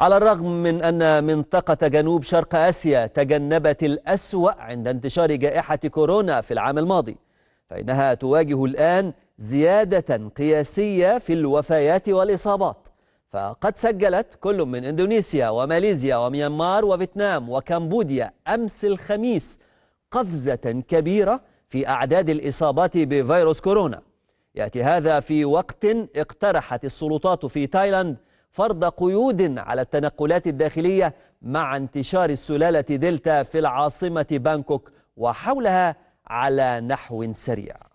على الرغم من أن منطقة جنوب شرق آسيا تجنبت الأسوأ عند انتشار جائحة كورونا في العام الماضي فإنها تواجه الآن زيادة قياسية في الوفيات والإصابات فقد سجلت كل من إندونيسيا وماليزيا وميانمار وفيتنام وكمبوديا أمس الخميس قفزة كبيرة في أعداد الإصابات بفيروس كورونا يأتي هذا في وقت اقترحت السلطات في تايلاند فرض قيود على التنقلات الداخلية مع انتشار السلالة دلتا في العاصمة بانكوك وحولها على نحو سريع